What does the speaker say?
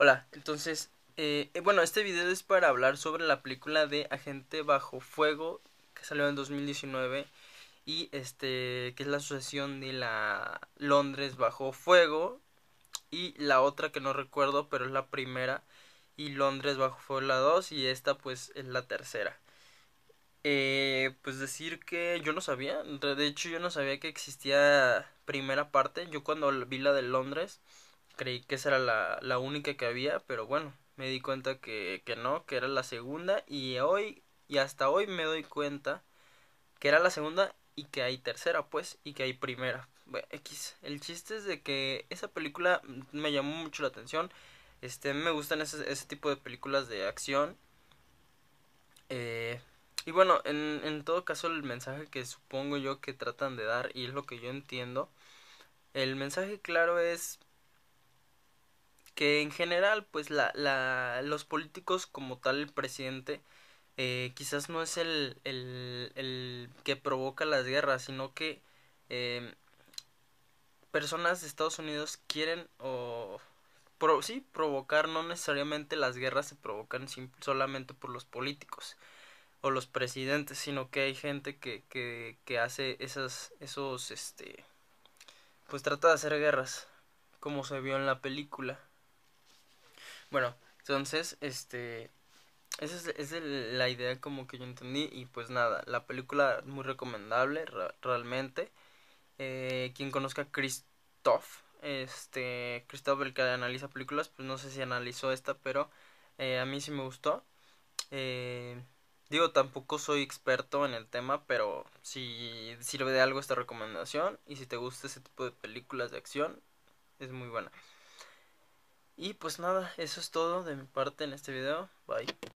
Hola, entonces, eh, eh, bueno, este video es para hablar sobre la película de Agente Bajo Fuego que salió en 2019 y este, que es la sucesión de la Londres Bajo Fuego y la otra que no recuerdo, pero es la primera y Londres Bajo Fuego la dos y esta pues es la tercera. Eh, pues decir que yo no sabía, de hecho yo no sabía que existía primera parte, yo cuando vi la de Londres, creí que esa era la, única que había, pero bueno, me di cuenta que, que no, que era la segunda y hoy, y hasta hoy me doy cuenta que era la segunda y que hay tercera, pues, y que hay primera. X. El chiste es de que esa película me llamó mucho la atención. Este, me gustan ese, ese tipo de películas de acción. Eh, y bueno, en, en todo caso, el mensaje que supongo yo que tratan de dar, y es lo que yo entiendo, el mensaje claro es que en general pues la, los políticos como tal el presidente eh, quizás no es el, que provoca las guerras sino que eh, personas de Estados Unidos quieren o sí provocar no necesariamente las guerras se provocan solamente por los políticos o los presidentes sino que hay gente que, que, que hace esas esos este pues trata de hacer guerras como se vio en la película bueno, entonces, este... Esa es, la idea como que yo entendí y pues nada, la película es muy recomendable realmente. Eh, quien conozca a Christoph, este, Christoph el que analiza películas, pues no sé si analizó esta, pero eh, a mí sí me gustó. Eh, digo, tampoco soy experto en el tema, pero si sirve de algo esta recomendación y si te gusta ese tipo de películas de acción, es muy buena. Y pues nada, eso es todo de mi parte en este video. Bye.